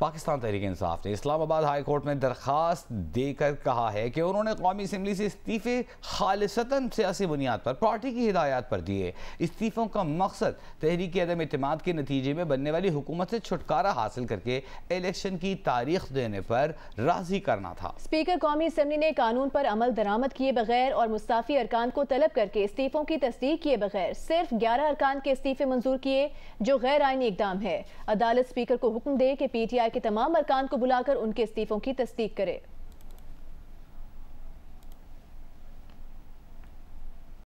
पाकिस्तान तहरीक इंसाफ ने Islamabad high court में दरख्वास्त देकर कहा है कि उन्होंने कौमी असम्बली से इस्तीफ़े खालसता सियासी बुनियाद पर पार्टी की हिदायत पर दिए इस्तीफ़ों का मकसद तहरीक अदम अतमाद के नतीजे में बनने वाली हुकूमत से छुटकारा हासिल करके इलेक्शन की तारीख देने पर राजी करना था स्पीकर कौमी असम्बली ने कानून पर अमल दरामद किए बगैर और मुस्ताफ़ी अरकान को तलब करके इस्तीफ़ों की तस्दीक किए बगैर सिर्फ ग्यारह अरकान के इस्तीफ़े मंजूर किए जो गैर आइनी इकदाम है अदालत स्पीकर को हुक्म दे कि पी टी आई कि तमाम अरकान को बुलाकर उनके इस्तीफों की तस्दीक करे